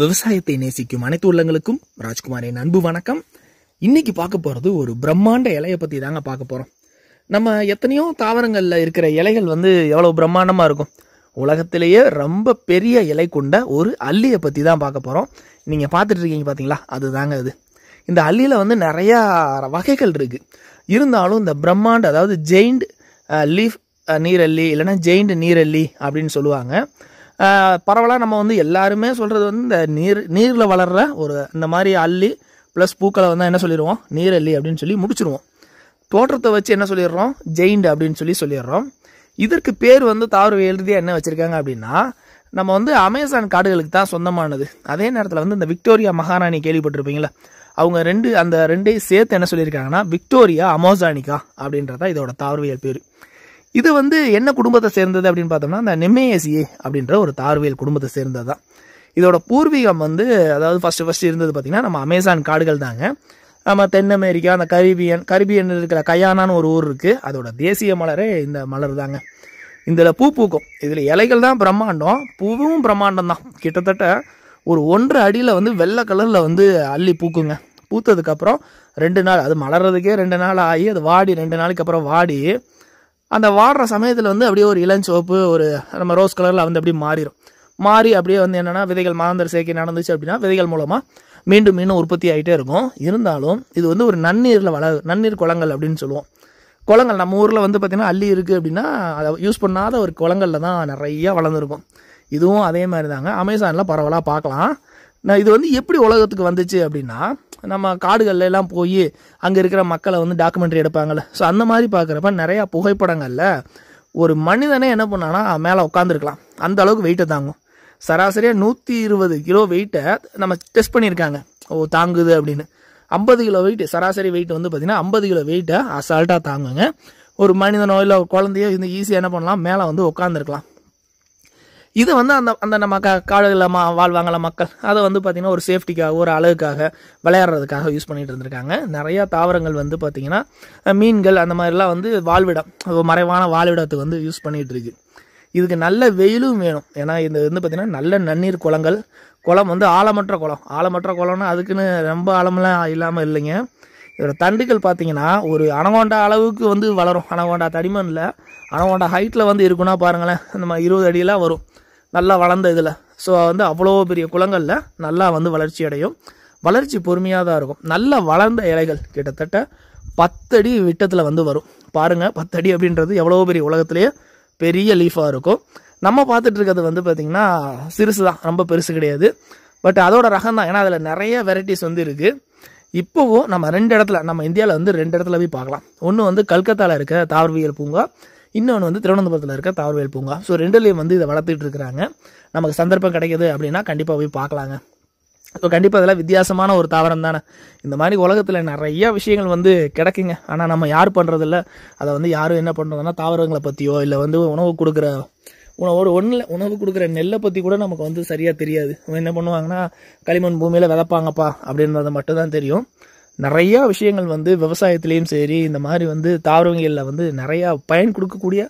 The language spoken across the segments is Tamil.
விவசாயத்தை நேசிக்கும் அனைத்து உள்ளங்களுக்கும் ராஜ்குமாரின் அன்பு வணக்கம் இன்னைக்கு பார்க்க போகிறது ஒரு பிரம்மாண்ட இலையை பற்றி தாங்க பார்க்க போகிறோம் நம்ம எத்தனையோ தாவரங்களில் இருக்கிற இலைகள் வந்து எவ்வளோ பிரம்மாண்டமாக இருக்கும் உலகத்திலேயே ரொம்ப பெரிய இலை கொண்ட ஒரு அல்லியை பற்றி தான் பார்க்க போகிறோம் நீங்கள் பார்த்துட்டு இருக்கீங்க பார்த்தீங்களா அதுதாங்க அது இந்த அல்லியில் வந்து நிறையா வகைகள் இருக்குது இருந்தாலும் இந்த பிரம்மாண்ட அதாவது ஜெயிண்ட் லீஃப் நீரல்லி இல்லைன்னா ஜெயிண்ட் நீரல்லி அப்படின்னு சொல்லுவாங்க பரவலாக நம்ம வந்து எல்லாருமே சொல்கிறது வந்து இந்த நீர் நீரில் வளர்கிற ஒரு இந்த மாதிரி அள்ளி ப்ளஸ் பூக்களை வந்தால் என்ன சொல்லிடுவோம் நீரல்லி அப்படின்னு சொல்லி முடிச்சிருவோம் தோற்றத்தை வச்சு என்ன சொல்லிடுறோம் ஜெயிண்ட் அப்படின்னு சொல்லி சொல்லிடுறோம் இதற்கு பேர் வந்து தாவர எழுதியாக என்ன வச்சுருக்காங்க அப்படின்னா நம்ம வந்து அமேசான் காடுகளுக்கு தான் சொந்தமானது அதே நேரத்தில் வந்து இந்த விக்டோரியா மகாராணி கேள்விப்பட்டிருப்பீங்களா அவங்க ரெண்டு அந்த ரெண்டையும் சேர்த்து என்ன சொல்லியிருக்காங்கன்னா விக்டோரியா அமோசானிகா அப்படின்றத இதோட தாவரவியல் பேர் இது வந்து என்ன குடும்பத்தை சேர்ந்தது அப்படின்னு பார்த்தோம்னா இந்த நெம்மேசியே அப்படின்ற ஒரு தார்வியல் குடும்பத்தை சேர்ந்தது தான் இதோட பூர்வீகம் வந்து அதாவது ஃபஸ்ட்டு ஃபஸ்ட்டு இருந்தது பார்த்திங்கன்னா நம்ம அமேசான் காடுகள் தாங்க நம்ம தென் அமெரிக்கா அந்த கரீபியன் கரீபியன் இருக்கிற கயானான்னு ஒரு ஊர் இருக்குது அதோட தேசிய மலரே இந்த மலர் தாங்க இதில் பூ பூக்கும் இதில் இலைகள் தான் பிரம்மாண்டம் பூவும் பிரம்மாண்டம் தான் கிட்டத்தட்ட ஒரு ஒன்றரை அடியில் வந்து வெள்ளை கலரில் வந்து அள்ளி பூக்குங்க பூத்ததுக்கப்புறம் ரெண்டு நாள் அது மலர்றதுக்கே ரெண்டு நாள் ஆகி அது வாடி ரெண்டு நாளைக்கு அப்புறம் வாடி அந்த வாடுற சமயத்தில் வந்து அப்படியே ஒரு இளஞ்சிவப்பு ஒரு நம்ம ரோஸ் கலரில் வந்து அப்படியே மாறிடும் மாறி அப்படியே வந்து என்னென்னா விதைகள் மாந்தர் சேர்க்கை நடந்துச்சு அப்படின்னா விதைகள் மூலமாக மீண்டும் மீண்டும் உற்பத்தி ஆகிட்டே இருக்கும் இருந்தாலும் இது வந்து ஒரு நன்னீரில் வள நன்னீர் குளங்கள் அப்படின்னு சொல்லுவோம் குளங்கள் நம்ம ஊரில் வந்து பார்த்திங்கன்னா அள்ளி இருக்குது அப்படின்னா அதை யூஸ் பண்ணாத ஒரு குளங்களில் தான் நிறையா வளர்ந்துருக்கும் இதுவும் அதே மாதிரி தாங்க அமேசானில் பரவலாக பார்க்கலாம் நான் இது வந்து எப்படி உலகத்துக்கு வந்துச்சு அப்படின்னா நம்ம காடுகள்ல எல்லாம் போய் அங்கே இருக்கிற மக்களை வந்து டாக்குமெண்ட்ரி எடுப்பாங்கல்ல ஸோ அந்த மாதிரி பார்க்குறப்ப நிறையா புகைப்படங்களில் ஒரு மனிதனே என்ன பண்ணானா மேலே உட்காந்துருக்கலாம் அந்த அளவுக்கு வெயிட்டை தாங்கும் சராசரியாக நூற்றி இருபது கிலோ வெயிட்டை நம்ம டெஸ்ட் பண்ணியிருக்காங்க ஓ தாங்குது அப்படின்னு ஐம்பது கிலோ வெயிட் சராசரி வெயிட் வந்து பார்த்திங்கன்னா ஐம்பது கிலோ வெயிட்டை அசால்ட்டாக தாங்குங்க ஒரு மனிதனோ இல்லை ஒரு குழந்தையோ இந்த ஈஸியாக என்ன பண்ணலாம் மேலே வந்து உட்காந்துருக்கலாம் இதை வந்து அந்த அந்த நம்ம க காடுகளில் மா வாழ்வாங்கள மக்கள் அதை வந்து பார்த்திங்கன்னா ஒரு சேஃப்டிக்காக ஒரு அழகுக்காக விளையாடுறதுக்காக யூஸ் பண்ணிகிட்டு இருந்திருக்காங்க நிறையா தாவரங்கள் வந்து பார்த்திங்கன்னா மீன்கள் அந்த மாதிரிலாம் வந்து வாழ்விடம் மறைவான வாழ்விடத்துக்கு வந்து யூஸ் பண்ணிகிட்டு இருக்கு இதுக்கு நல்ல வெயிலும் வேணும் ஏன்னா இது வந்து பார்த்திங்கன்னா நல்ல நன்னீர் குளங்கள் குளம் வந்து ஆழமற்ற குளம் ஆழமற்ற குளம்னா அதுக்குன்னு ரொம்ப ஆழமெல்லாம் இல்லாமல் இல்லைங்க இதோட தண்டுகள் பார்த்தீங்கன்னா ஒரு அனகோண்டா அளவுக்கு வந்து வளரும் அனகோண்டா தடிமனில் அனகோண்டா ஹைட்டில் வந்து இருக்குன்னா பாருங்களேன் மாதிரி இருபது அடியெலாம் வரும் நல்லா வளர்ந்த இதில் ஸோ வந்து அவ்வளோ பெரிய குளங்களில் நல்லா வந்து வளர்ச்சி அடையும் வளர்ச்சி பொறுமையாக தான் இருக்கும் நல்லா வளர்ந்த இலைகள் கிட்டத்தட்ட பத்தடி விட்டத்தில் வந்து வரும் பாருங்கள் பத்தடி அப்படின்றது எவ்வளோ பெரிய உலகத்துலேயே பெரிய லீஃபாக இருக்கும் நம்ம பார்த்துட்டு இருக்கிறது வந்து பார்த்திங்கன்னா சிறுசு தான் ரொம்ப பெருசு கிடையாது பட் அதோட ரகம் தான் ஏன்னா அதில் நிறைய வெரைட்டிஸ் வந்து இருக்குது இப்போவும் நம்ம ரெண்டு இடத்துல நம்ம இந்தியாவில் வந்து ரெண்டு இடத்துல போய் பார்க்கலாம் ஒன்று வந்து கல்கத்தாவில் இருக்க தாவரவியல் பூங்கா இன்னொன்று வந்து திருவனந்தபுரத்தில் இருக்க தாவரவேல் பூங்கா ஸோ ரெண்டுலேயும் வந்து இதை வளர்த்துட்டு இருக்கிறாங்க நமக்கு சந்தர்ப்பம் கிடைக்கிது அப்படின்னா கண்டிப்பாக போய் பார்க்கலாங்க ஸோ கண்டிப்பாக அதெல்லாம் வித்தியாசமான ஒரு தாவரம் தானே இந்த மாதிரி உலகத்தில் நிறைய விஷயங்கள் வந்து கிடைக்குங்க ஆனால் நம்ம யார் பண்ணுறதில்ல அதை வந்து யாரும் என்ன பண்ணுறதுனா தாவரங்களை பற்றியோ இல்லை வந்து உணவு கொடுக்குற உணவோட ஒன்றில் உணவு கொடுக்குற நெல்லை பற்றி கூட நமக்கு வந்து சரியாக தெரியாது என்ன பண்ணுவாங்கன்னா களிமண் பூமியில் விதப்பாங்கப்பா அப்படின்றது மட்டும்தான் தெரியும் நிறையா விஷயங்கள் வந்து விவசாயத்துலேயும் சரி இந்த மாதிரி வந்து தாவரங்களில் வந்து நிறையா பயன் கொடுக்கக்கூடிய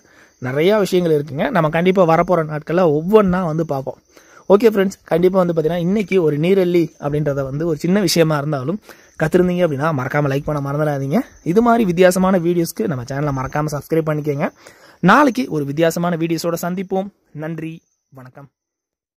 நிறையா விஷயங்கள் இருக்குங்க நம்ம கண்டிப்பாக வரப்போகிற நாட்களில் ஒவ்வொன்றா வந்து பார்ப்போம் ஓகே ஃப்ரெண்ட்ஸ் கண்டிப்பாக வந்து பார்த்தீங்கன்னா இன்றைக்கி ஒரு நீரல்லி அப்படின்றத வந்து ஒரு சின்ன விஷயமா இருந்தாலும் கற்றுருந்தீங்க அப்படின்னா மறக்காமல் லைக் பண்ண மறந்துடாதீங்க இது மாதிரி வித்தியாசமான வீடியோஸ்க்கு நம்ம சேனலை மறக்காமல் சப்ஸ்கிரைப் பண்ணிக்கோங்க நாளைக்கு ஒரு வித்தியாசமான வீடியோஸோட சந்திப்போம் நன்றி வணக்கம்